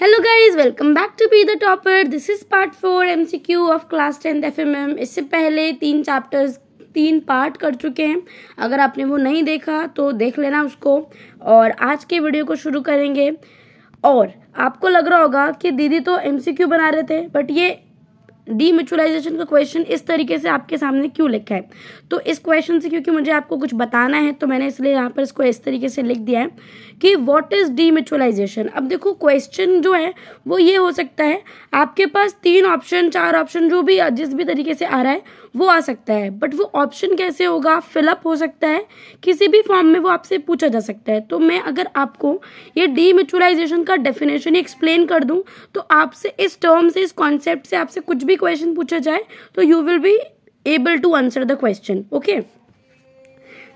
Hello guys welcome back to be the topper this is part four MCQ of class tenth FMM इससे पहले तीन chapters तीन part कर चुके हैं अगर आपने वो नहीं देखा तो देख लेना उसको और आज के वीडियो को शुरू करेंगे और आपको लग रहा होगा कि दीदी तो एमसीक्यू बना रहे थे बट ये डीमेचुराइजेशन का क्वेश्चन इस तरीके से आपके सामने क्यों लिखा है तो इस क्वेश्चन से क्योंकि मुझे आपको कुछ बताना है तो मैंने इसलिए यहाँ पर इसको इस तरीके से लिख दिया है कि व्हाट इज़ डीमेचुराइजेशन अब देखो क्वेश्चन जो है वो ये हो सकता है आपके पास तीन ऑप्शन चार ऑप्शन जो भी जिस भी तरीके से आ रहा है वो आ सकता है बट वो ऑप्शन कैसे होगा फिलअप हो सकता है किसी भी फॉर्म में वो आपसे पूछा जा सकता है तो मैं अगर आपको ये डीमेचुराइजेशन का डेफिनेशन ही एक्सप्लेन कर दूँ तो आपसे इस टर्म से इस कॉन्सेप्ट से आपसे कुछ भी क्वेश्चन पूछा जाए तो you will be able to answer the question okay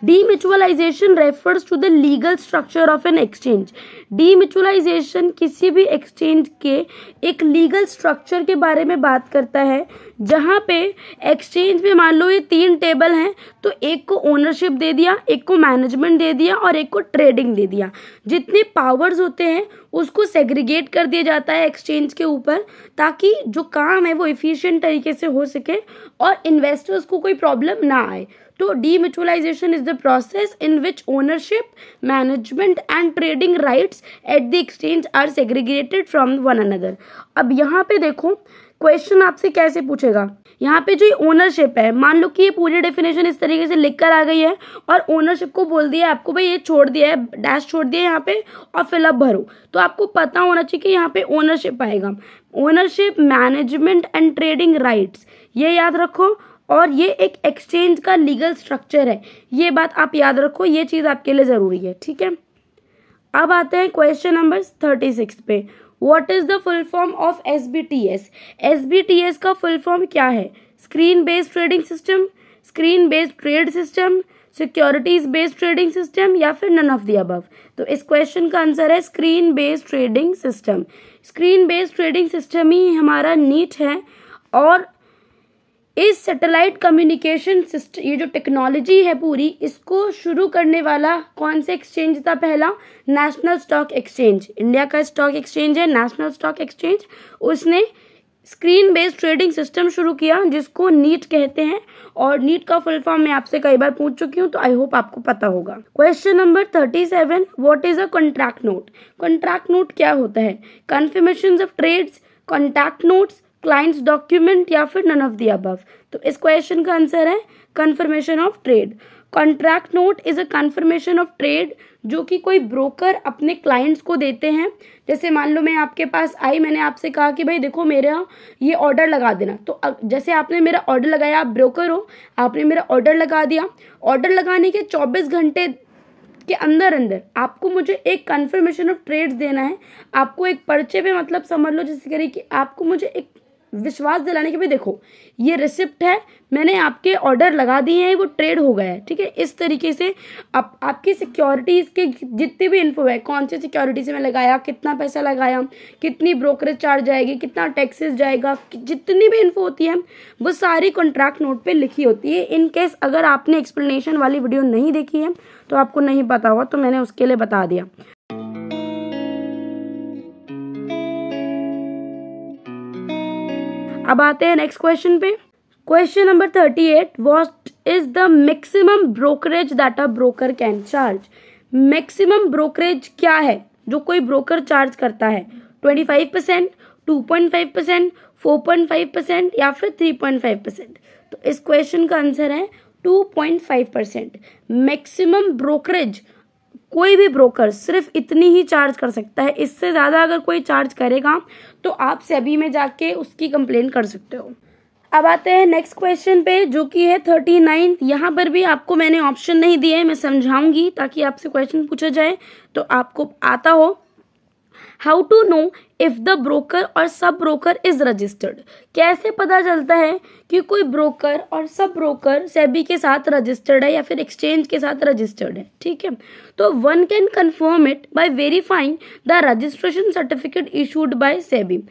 demutualization refers to the legal structure of an exchange demutualization किसी भी एक्सचेंज के एक लीगल स्ट्रक्चर के बारे में बात करता है जहाँ पे एक्सचेंज में मान लो ये तीन टेबल हैं तो एक को ओनरशिप दे दिया एक को मैनेजमेंट दे दिया और एक को ट्रेडिंग दे दिया जितने पावर्स होते हैं उसको सेग्रीगेट कर दिया जाता है एक्सचेंज के ऊपर ताकि जो काम है वो इफ़िशियंट तरीके से हो सके और इन्वेस्टर्स को कोई प्रॉब्लम ना आए to demutualization is the process in which ownership management and trading rights at the exchange are segregated from one another अब यहाँ पे देखो क्वेश्चन आपसे कैसे पूछेगा यहाँ पे जो ओनरशिप है मान लो कि ये पूरी डेफिनेशन इस तरीके से लिख कर आ गई है और ओनरशिप को बोल दिया आपको भाई ये छोड़ दिया है डैश छोड़ दिया यहाँ पे और फिलअप भरो तो आपको पता होना चाहिए कि यहाँ पे ओनरशिप आएगा ownership management and trading rights ये याद रखो और ये एक एक्सचेंज का लीगल स्ट्रक्चर है ये बात आप याद रखो ये चीज़ आपके लिए ज़रूरी है ठीक है अब आते हैं क्वेश्चन नंबर थर्टी सिक्स पे what is the full form of S B T S S B T S का फुल फॉर्म क्या है screen based trading system screen based trade system securities based trading system या फिर none of the above तो इस question का answer है screen based trading system screen based trading system ही हमारा नीट है और इस सैटेलाइट कम्युनिकेशन सिस्टम ये जो टेक्नोलॉजी है पूरी इसको शुरू करने वाला कौन सा एक्सचेंज था पहला नेशनल स्टॉक एक्सचेंज इंडिया का स्टॉक एक्सचेंज है नेशनल स्टॉक एक्सचेंज उसने स्क्रीन बेस्ड ट्रेडिंग सिस्टम शुरू किया जिसको नीट कहते हैं और नीट का फुल फॉर्म मैं आपसे कई बार पूछ चुकी हूँ तो आई होप आपको पता होगा question number thirty seven what is a contract note contract note क्या होता है confirmation of trades contact notes clients document या फिर नन ऑफ दी अबव तो इस क्वेश्चन का आंसर है confirmation of trade contract note is a confirmation of trade जो कि कोई ब्रोकर अपने क्लाइंट्स को देते हैं जैसे मान लो मैं आपके पास आई मैंने आपसे कहा कि भाई देखो मेरा ये ऑर्डर लगा देना तो जैसे आपने मेरा ऑर्डर लगाया आप ब्रोकर हो आपने मेरा ऑर्डर लगा दिया ऑर्डर लगाने के चौबीस घंटे के अंदर अंदर आपको मुझे एक कन्फर्मेशन ऑफ ट्रेड्स देना है आपको एक पर्चे पे मतलब समझ लो जैसे करें कि आपको मुझे एक विश्वास दिलाने के भी देखो ये रिसिप्ट है मैंने आपके ऑर्डर लगा दिए हैं वो ट्रेड हो गया है ठीक है इस तरीके से आप आपकी सिक्योरिटीज़ के जितने भी इन्फो है कौन सी सिक्योरिटी से मैं लगाया कितना पैसा लगाया कितनी ब्रोकरेज चार्ज जाएगी कितना टैक्सेस जाएगा जितनी भी इन्फो होती है वो सारी कॉन्ट्रैक्ट नोट पर लिखी होती है इनकेस अगर आपने एक्सप्लेनेशन वाली वीडियो नहीं देखी है तो आपको नहीं पता हुआ तो मैंने उसके लिए बता दिया अब आते हैं नेक्स्ट क्वेश्चन पे question number thirty eight what is the maximum brokerage that a broker can charge maximum brokerage क्या है जो कोई ब्रोकर चार्ज करता है twenty five percent two point five percent four point five percent या फिर three point five percent तो इस क्वेश्चन का आंसर है two point five percent maximum brokerage कोई भी ब्रोकर सिर्फ इतनी ही चार्ज कर सकता है इससे ज़्यादा अगर कोई चार्ज करेगा तो आप सभी में जाके उसकी कंप्लेन कर सकते हो अब आते हैं नेक्स्ट क्वेश्चन पे जो कि है थर्टी नाइन यहाँ पर भी आपको मैंने ऑप्शन नहीं दिए मैं समझाऊंगी ताकि आपसे क्वेश्चन पूछा जाए तो आपको आता हो how to know if the broker और सब ब्रोकर इज़ रजिस्टर्ड कैसे पता चलता है कि कोई ब्रोकर और सब ब्रोकर सेबी के साथ रजिस्टर्ड है या फिर एक्सचेंज के साथ रजिस्टर्ड है ठीक है तो one can confirm it by verifying the registration certificate issued by SEBI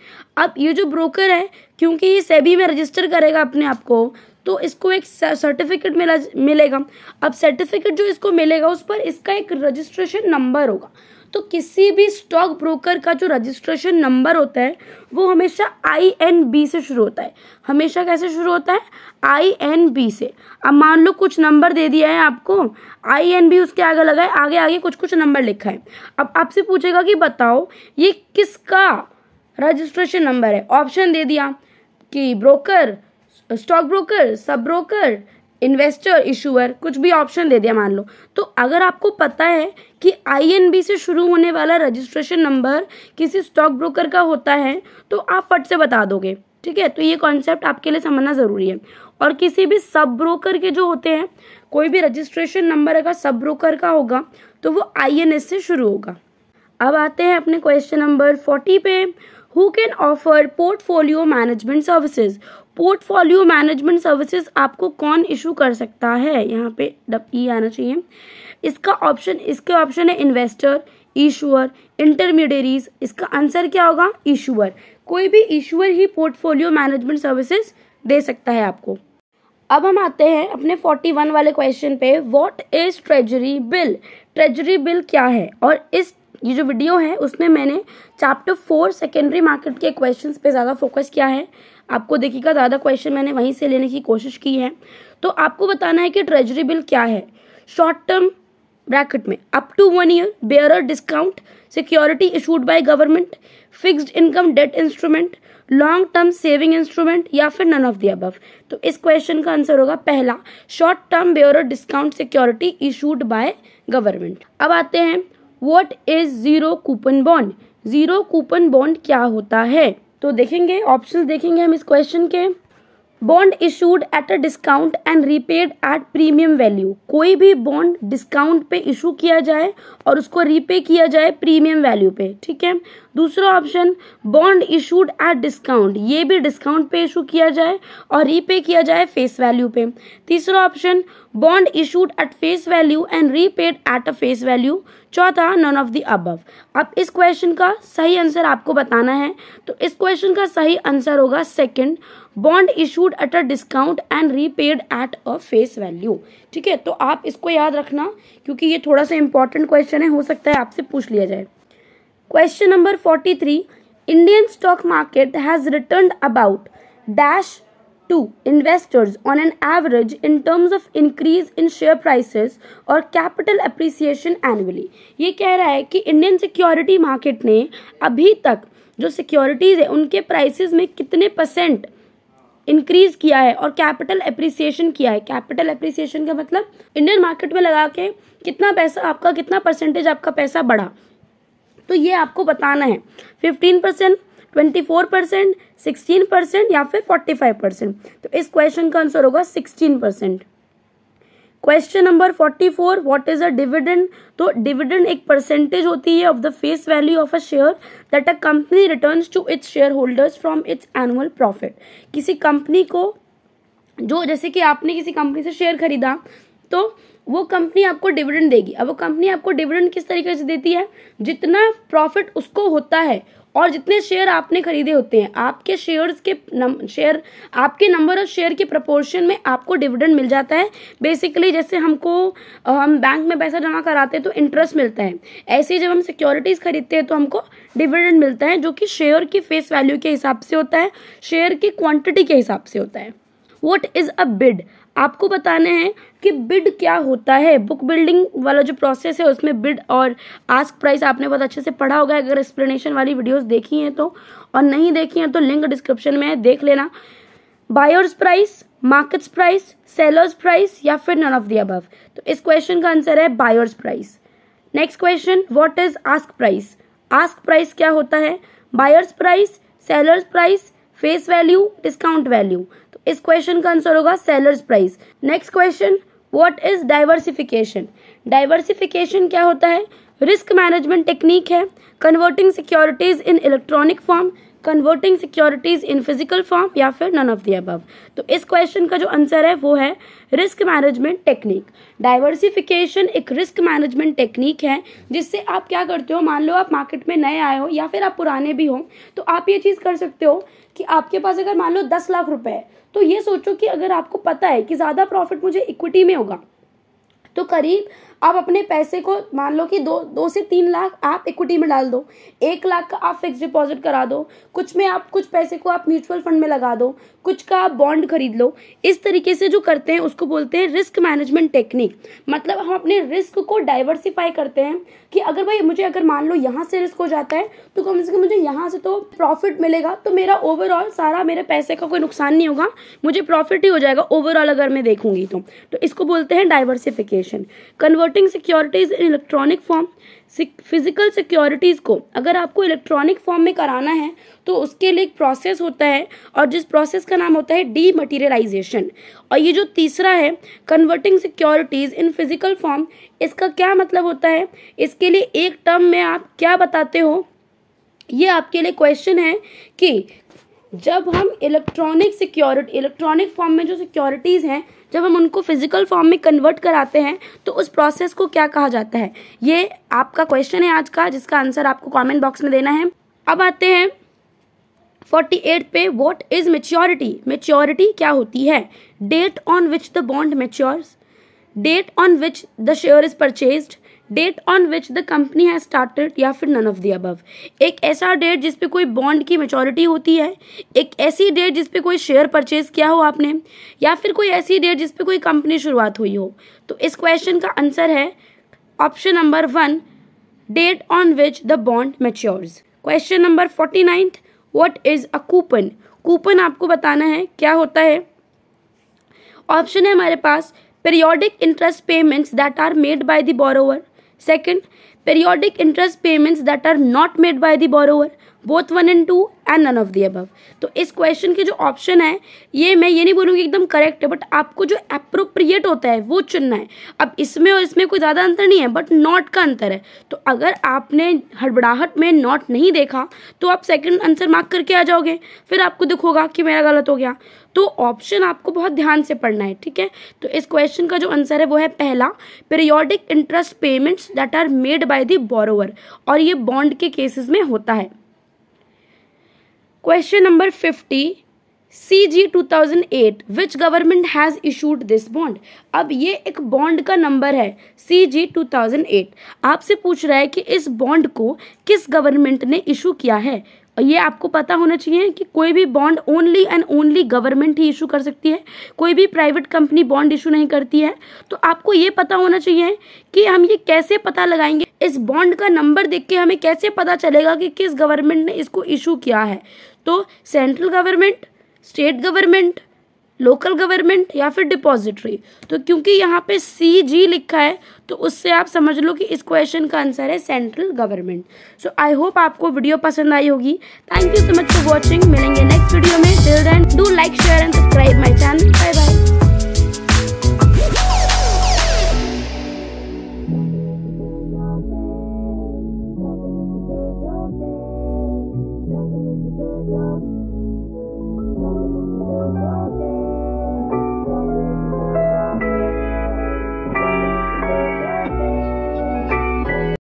अब ये जो ब्रोकर है क्योंकि ये सेबी में रजिस्टर करेगा अपने आप को तो इसको एक सर्टिफिकेट मिला मिलेगा अब सर्टिफिकेट जो इसको मिलेगा उस पर इसका एक रजिस्ट्रेशन नंबर होगा तो किसी भी स्टॉक ब्रोकर का जो रजिस्ट्रेशन नंबर होता है वो हमेशा आई एन बी से शुरू होता है हमेशा कैसे शुरू होता है आई एन बी से अब मान लो कुछ नंबर दे दिया है आपको आई एन बी उसके आगे लगा है आगे आगे कुछ कुछ नंबर लिखा है अब आपसे पूछेगा कि बताओ ये किसका रजिस्ट्रेशन नंबर है ऑप्शन दे दिया कि broker stock broker sub broker investor issuer कुछ भी ऑप्शन दे दिया मान लो तो अगर आपको पता है कि आईएनबी से शुरू होने वाला रजिस्ट्रेशन नंबर किसी स्टॉक ब्रोकर का होता है तो आप फट से बता दोगे ठीक है तो ये कॉन्सेप्ट आपके लिए समझना ज़रूरी है और किसी भी सब ब्रोकर के जो होते हैं कोई भी रजिस्ट्रेशन नंबर अगर सब ब्रोकर का होगा तो वो आई से शुरू होगा अब आते हैं अपने क्वेश्चन नंबर फोर्टी पे who can offer portfolio management services portfolio management services आपको कौन इशू कर सकता है यहाँ पे ई आना चाहिए इसका ऑप्शन इसके ऑप्शन है इन्वेस्टर ईशुअर इंटरमीडियरीज इसका आंसर क्या होगा ईशुअर कोई भी ईशुअर ही पोर्टफोलियो मैनेजमेंट सर्विसेज दे सकता है आपको अब हम आते हैं अपने 41 वाले क्वेश्चन पे what is treasury bill treasury bill क्या है और इस ये जो वीडियो है उसमें मैंने चैप्टर फोर सेकेंडरी मार्केट के क्वेश्चंस पे ज़्यादा फोकस किया है आपको देखिएगा ज़्यादा क्वेश्चन मैंने वहीं से लेने की कोशिश की है तो आपको बताना है कि ट्रेजरी बिल क्या है शॉर्ट टर्म ब्रैकेट में up to one year bearer discount security issued by government fixed income debt instrument long term saving instrument या फिर नन ऑफ दी अबव तो इस क्वेश्चन का आंसर होगा पहला short term bearer discount security issued by government अब आते हैं what is zero coupon bond zero coupon bond क्या होता है तो देखेंगे ऑप्शन देखेंगे हम इस क्वेश्चन के bond issued at a discount and repaid at premium value कोई भी बॉन्ड डिस्काउंट पे इशू किया जाए और उसको रीपे किया जाए प्रीमियम वैल्यू पे ठीक है दूसरा option bond issued at discount ये भी डिस्काउंट पे इशू किया जाए और रीपे किया जाए फेस वैल्यू पे तीसरा option bond issued at face value and repaid at a face value चौथा नन ऑफ द अबव अब इस क्वेश्चन का सही आंसर आपको बताना है तो इस क्वेश्चन का सही आंसर होगा second bond issued at a discount and repaid at a face value ठीक है तो आप इसको याद रखना क्योंकि ये थोड़ा सा इंपॉर्टेंट क्वेश्चन है हो सकता है आपसे पूछ लिया जाए question number forty three Indian stock market has return about dash to investors on an average in terms of increase in share prices और कैपिटल अप्रिसिएशन एनुअली ये कह रहा है कि इंडियन सिक्योरिटी मार्केट ने अभी तक जो सिक्योरिटीज़ है उनके प्राइसेस में कितने परसेंट इंक्रीज किया है और कैपिटल अप्रिसिएशन किया है कैपिटल अप्रिसिएशन का मतलब इंडियन मार्केट में लगा के कितना पैसा आपका कितना परसेंटेज आपका पैसा बढ़ा तो ये आपको बताना है fifteen percent twenty four percent sixteen percent या फिर फोर्टी फाइव परसेंट तो इस क्वेश्चन का आंसर होगा sixteen percent question number forty four what is a dividend तो डिविडेंड एक परसेंटेज होती है of the face value of a share that a company returns to its share holders from its annual profit किसी company को जो जैसे कि आपने किसी कंपनी से शेयर खरीदा तो वो कंपनी आपको डिविडेंड देगी अब वो कंपनी आपको डिविडेंड किस तरीके से देती है जितना प्रॉफिट उसको होता है और जितने शेयर आपने खरीदे होते हैं आपके शेयर्स के नम, शेयर आपके नंबर ऑफ शेयर के प्रपोर्शन में आपको डिविडेंड मिल जाता है बेसिकली जैसे हमको हम बैंक में पैसा जमा कराते हैं तो इंटरेस्ट मिलता है ऐसे ही जब हम सिक्योरिटीज़ खरीदते हैं तो हमको डिविडेंड मिलता है जो कि शेयर की फेस वैल्यू के हिसाब से होता है शेयर की क्वांटिटी के हिसाब से होता है वॉट इज़ अ बिड आपको बताने हैं कि बिड क्या होता है बुक बिल्डिंग वाला जो प्रोसेस है उसमें बिड और आस्क प्राइस आपने बहुत अच्छे से पढ़ा होगा अगर एक्सप्लेनेशन वाली वीडियोस देखी हैं तो और नहीं देखी हैं तो लिंक डिस्क्रिप्शन में है देख लेना buyers price markets price sellers price या फिर नन ऑफ दी अबव तो इस क्वेश्चन का आंसर है buyers price next question what is ask price ask price क्या होता है buyers price sellers price face value discount value तो इस क्वेश्चन का आंसर होगा sellers price next question what is diversification diversification क्या होता है रिस्क मैनेजमेंट टेक्निक है converting securities in electronic form converting securities in physical form या फिर नन ऑफ दी अबव तो इस क्वेश्चन का जो आंसर है वो है रिस्क मैनेजमेंट टेक्निक डाइवर्सिफिकेशन एक रिस्क मैनेजमेंट टेक्निक है जिससे आप क्या करते हो मान लो आप मार्केट में नए आए हो या फिर आप पुराने भी हो तो आप ये चीज़ कर सकते हो कि आपके पास अगर मान लो दस लाख रुपए है तो ये सोचो कि अगर आपको पता है कि ज़्यादा प्रॉफिट मुझे इक्विटी में होगा तो करीब आप अपने पैसे को मान लो कि दो दो से तीन लाख आप इक्विटी में डाल दो एक लाख का आप फिक्स डिपॉजिट करा दो कुछ में आप कुछ पैसे को आप म्यूचुअल फंड में लगा दो कुछ का आप बॉन्ड खरीद लो इस तरीके से जो करते हैं उसको बोलते हैं रिस्क मैनेजमेंट टेक्निक मतलब हम अपने रिस्क को डाइवर्सिफाई करते हैं कि अगर भाई मुझे अगर मान लो यहाँ से रिस्क हो जाता है तो कम से कम मुझे यहाँ से तो प्रॉफिट मिलेगा तो मेरा ओवरऑल सारा मेरे पैसे का कोई नुकसान नहीं होगा मुझे प्रॉफिट ही हो जाएगा ओवरऑल अगर मैं देखूंगी तो, तो इसको बोलते हैं diversification convert supporting securities in electronic form physical securities को अगर आपको इलेक्ट्रॉनिक फॉर्म में कराना है तो उसके लिए एक प्रोसेस होता है और जिस प्रोसेस का नाम होता है डी मटीरियलाइजेशन और ये जो तीसरा है converting securities in physical form इसका क्या मतलब होता है इसके लिए एक टर्म में आप क्या बताते हो ये आपके लिए क्वेश्चन है कि जब हम इलेक्ट्रॉनिक सिक्योरिटी इलेक्ट्रॉनिक फॉर्म में जो सिक्योरिटीज़ हैं जब हम उनको फिजिकल फॉर्म में कन्वर्ट कराते हैं तो उस प्रोसेस को क्या कहा जाता है ये आपका क्वेश्चन है आज का जिसका आंसर आपको कमेंट बॉक्स में देना है अब आते हैं फोर्टी एट पे वॉट इज़ मेच्योरिटी मेच्योरिटी क्या होती है date on which the bond mature date on which the share is purchased date on which the company है स्टार्टेड या फिर नन ऑफ दी अबव एक ऐसा डेट जिसपे कोई बॉन्ड की मेचोरिटी होती है एक ऐसी डेट जिसपे कोई शेयर परचेज किया हो आपने या फिर कोई ऐसी डेट जिसपे कोई कंपनी शुरुआत हुई हो तो इस क्वेश्चन का आंसर है option number one date on which the bond matures question number forty ninth what is a coupon coupon आपको बताना है क्या होता है ऑप्शन है हमारे पास periodic interest payments that are made by the borrower Second, periodic interest payments that are not made by the borrower both one and two and none of the above. तो इस क्वेश्चन के जो option है ये मैं ये नहीं बोलूँगी एकदम करेक्ट है बट आपको जो अप्रोप्रिएट होता है वो चुनना है अब इसमें और इसमें कोई ज़्यादा अंतर नहीं है बट नॉट का अंतर है तो अगर आपने हड़बड़ाहट में नॉट नहीं देखा तो आप सेकेंड आंसर मार्क करके आ जाओगे फिर आपको दिखोगा कि मेरा गलत हो गया तो ऑप्शन आपको बहुत ध्यान से पढ़ना है ठीक है तो इस क्वेश्चन का जो आंसर है वो है पहला periodic interest payments that are made by the borrower और ये बॉन्ड के केसेस में होता है question number fifty C G two thousand eight which government has issued this bond अब ये एक बॉन्ड का नंबर है C G two thousand eight आपसे पूछ रहा है कि इस बॉन्ड को किस गवर्नमेंट ने इशू किया है ये आपको पता होना चाहिए कि कोई भी bond only and only government ही इशू कर सकती है कोई भी प्राइवेट कंपनी बॉन्ड इशू नहीं करती है तो आपको ये पता होना चाहिए कि हम ये कैसे पता लगाएंगे इस बॉन्ड का नंबर देख के हमें कैसे पता चलेगा कि किस गवर्नमेंट ने इसको इशू किया है तो central government state government local government या फिर डिपॉजिटरी तो क्योंकि यहाँ पे सी जी लिखा है तो उससे आप समझ लो कि इस क्वेश्चन का आंसर है central government so I hope आपको वीडियो पसंद आई होगी thank you so much for watching मिलेंगे नेक्स्ट वीडियो में till then do like share and subscribe my channel bye bye